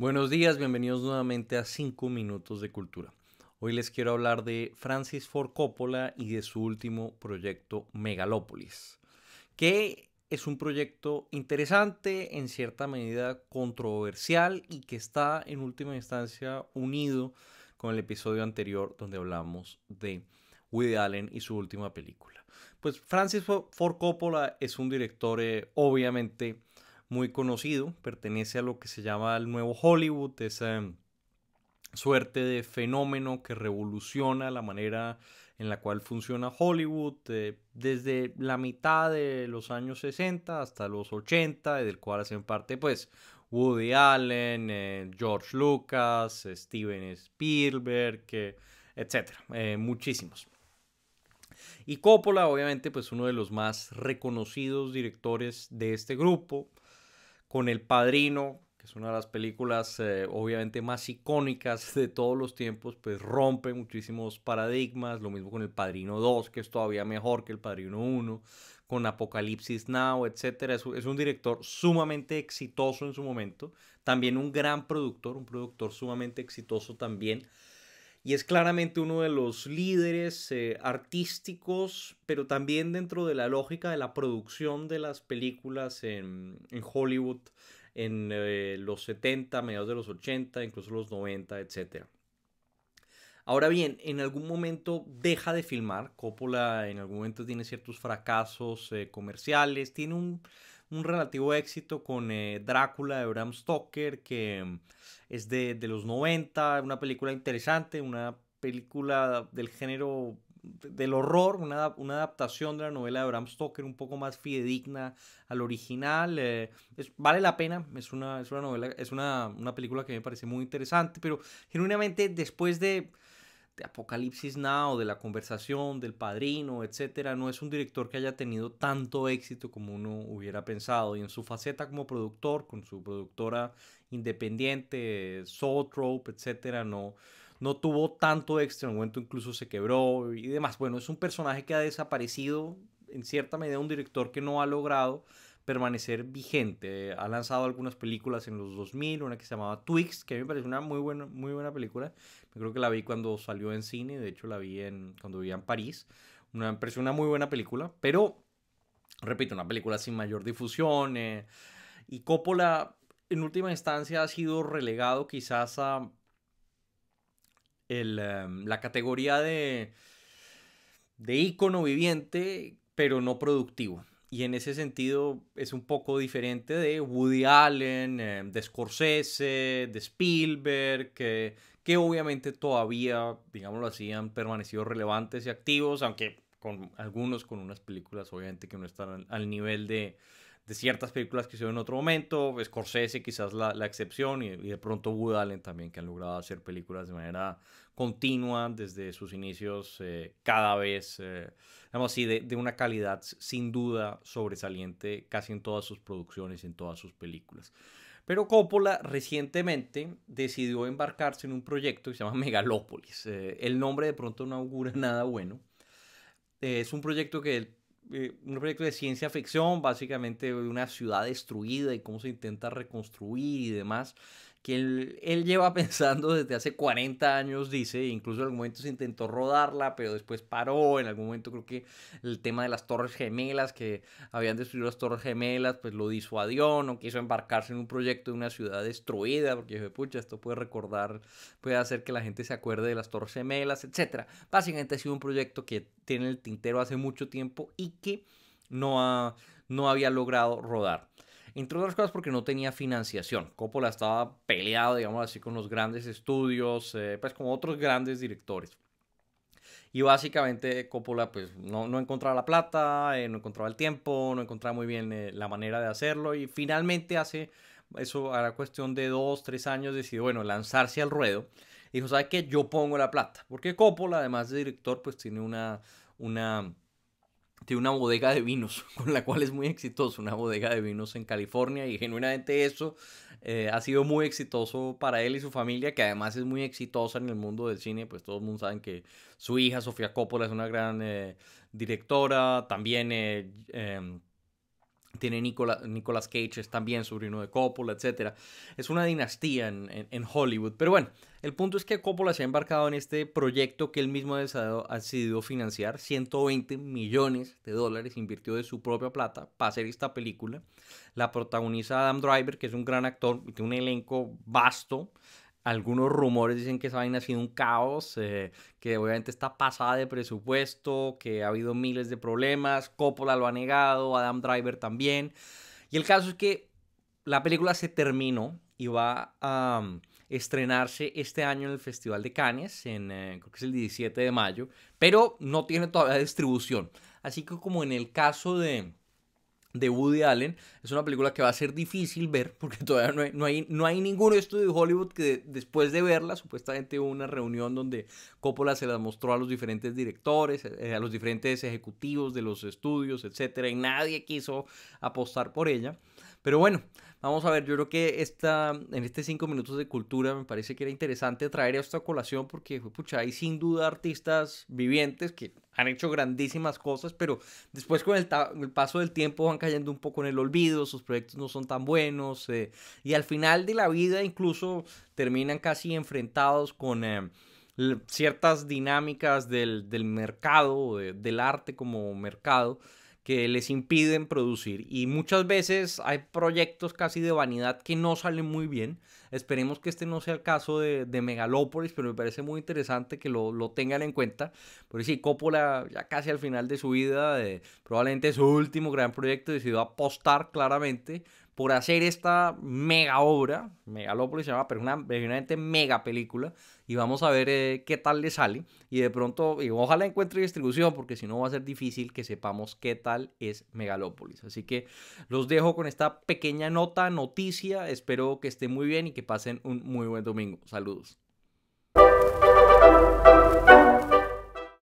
Buenos días, bienvenidos nuevamente a 5 minutos de cultura. Hoy les quiero hablar de Francis Ford Coppola y de su último proyecto Megalópolis, que es un proyecto interesante, en cierta medida controversial y que está en última instancia unido con el episodio anterior donde hablamos de Woody Allen y su última película. Pues Francis Ford Coppola es un director eh, obviamente muy conocido, pertenece a lo que se llama el nuevo Hollywood, esa suerte de fenómeno que revoluciona la manera en la cual funciona Hollywood eh, desde la mitad de los años 60 hasta los 80, del cual hacen parte pues Woody Allen, eh, George Lucas, eh, Steven Spielberg, etc. etcétera, muchísimos. Y Coppola, obviamente, pues uno de los más reconocidos directores de este grupo, con El Padrino, que es una de las películas eh, obviamente más icónicas de todos los tiempos, pues rompe muchísimos paradigmas, lo mismo con El Padrino 2, que es todavía mejor que El Padrino 1, con Apocalipsis Now, etc. es un director sumamente exitoso en su momento, también un gran productor, un productor sumamente exitoso también y es claramente uno de los líderes eh, artísticos, pero también dentro de la lógica de la producción de las películas en, Hollywood en eh, los 70, mediados de los 80, incluso los 90, etc. Ahora bien, en algún momento deja de filmar, Coppola en algún momento tiene ciertos fracasos eh, comerciales, tiene un un relativo éxito con eh, Drácula de Bram Stoker, que mm, es de, los 90, una película interesante, una película del género del horror, una, adaptación de la novela de Bram Stoker un poco más fidedigna al original. Eh, vale la pena, es una, novela, es una película que me parece muy interesante, pero genuinamente después de Apocalipsis Now, de La Conversación, del Padrino, etcétera, no es un director que haya tenido tanto éxito como uno hubiera pensado. Y en su faceta como productor, con su productora independiente, Soul etcétera, no, no tuvo tanto éxito. En un momento incluso se quebró y demás. Bueno, es un personaje que ha desaparecido, en cierta medida, un director que no ha logrado permanecer vigente. Ha lanzado algunas películas en los 2000, una que se llamaba Twix, que a mí me parece una muy buena, muy buena película. Yo creo que la vi cuando salió en cine, de hecho la vi en, cuando vivía en París. Una, me parece una muy buena película, pero, repito, una película sin mayor difusión. Eh, y Coppola, en última instancia, ha sido relegado quizás a em, la categoría de, de ícono viviente, pero no productivo y en ese sentido es un poco diferente de Woody Allen, eh, de Scorsese, de Spielberg, que, obviamente todavía, digámoslo así, han permanecido relevantes y activos, aunque con algunos con unas películas obviamente que no están al nivel de, de ciertas películas que se en otro momento, Scorsese quizás la, excepción y, de pronto Wood Allen también que han logrado hacer películas de manera continua desde sus inicios eh, cada vez, eh, digamos así, de, una calidad sin duda sobresaliente casi en todas sus producciones, en todas sus películas. Pero Coppola recientemente decidió embarcarse en un proyecto que se llama Megalópolis. Eh, el nombre de pronto no augura nada bueno. es un proyecto que él eh, un proyecto de ciencia ficción, básicamente de una ciudad destruida y cómo se intenta reconstruir y demás que él, lleva pensando desde hace 40 años, dice, incluso en algún momento se intentó rodarla, pero después paró, en algún momento creo que el tema de las torres gemelas, que habían destruido las torres gemelas, pues lo disuadió, no quiso embarcarse en un proyecto de una ciudad destruida, porque dijo, pucha, esto puede recordar, puede hacer que la gente se acuerde de las torres gemelas, etc. Básicamente ha sido un proyecto que tiene el tintero hace mucho tiempo y que no, no había logrado rodar. Entre otras cosas porque no tenía financiación. Coppola estaba peleado, digamos así, con los grandes estudios, eh, pues como otros grandes directores. Y básicamente Coppola pues no, no encontraba la plata, eh, no encontraba el tiempo, no encontraba muy bien eh, la manera de hacerlo y finalmente hace, eso a la cuestión de dos, tres años, decidió, bueno, lanzarse al ruedo. Dijo, ¿sabes qué? Yo pongo la plata. Porque Coppola, además de director, pues tiene una, una tiene una bodega de vinos, con la cual es muy exitoso, una bodega de vinos en California y genuinamente eso eh, ha sido muy exitoso para él y su familia, que además es muy exitosa en el mundo del cine, pues todo el mundo sabe que su hija Sofía Coppola es una gran eh, directora, también... Eh, em, tiene Nicola, Nicolas Cage, es también sobrino de Coppola, etc. Es una dinastía en, Hollywood. Pero bueno, el punto es que Coppola se ha embarcado en este proyecto que él mismo ha decidido, ha decidido financiar. 120 millones de dólares invirtió de su propia plata para hacer esta película. La protagoniza Adam Driver, que es un gran actor, tiene un elenco vasto. Algunos rumores dicen que esa vaina ha sido un caos, eh, que obviamente está pasada de presupuesto, que ha habido miles de problemas, Coppola lo ha negado, Adam Driver también. Y el caso es que la película se terminó y va a um, estrenarse este año en el Festival de Cannes, en, eh, creo que es el 17 de mayo, pero no tiene todavía distribución. Así que como en el caso de de Woody Allen. Es una película que va a ser difícil ver porque todavía no hay, no hay, no hay ningún estudio de Hollywood que después de verla, supuestamente hubo una reunión donde Coppola se la mostró a los diferentes directores, eh, a los diferentes ejecutivos de los estudios, etcétera, y nadie quiso apostar por ella. Pero bueno, vamos a ver, yo creo que esta, en estos cinco minutos de cultura me parece que era interesante traer esta colación porque, pucha, hay sin duda artistas vivientes que han hecho grandísimas cosas, pero después con el, paso del tiempo van cayendo un poco en el olvido, sus proyectos no son tan buenos eh, y al final de la vida incluso terminan casi enfrentados con... Eh, ciertas dinámicas del, del mercado, del arte como mercado, que les impiden producir. Y muchas veces hay proyectos casi de vanidad que no salen muy bien. Esperemos que este no sea el caso de, Megalópolis, pero me parece muy interesante que lo, tengan en cuenta. Porque sí, Coppola ya casi al final de su vida, probablemente su último gran proyecto, decidió apostar claramente por hacer esta mega obra, Megalópolis se llama, pero es una, mega película, y vamos a ver eh, qué tal le sale, y de pronto, y ojalá encuentre distribución, porque si no va a ser difícil que sepamos qué tal es Megalópolis. Así que los dejo con esta pequeña nota, noticia, espero que estén muy bien y que pasen un muy buen domingo. Saludos.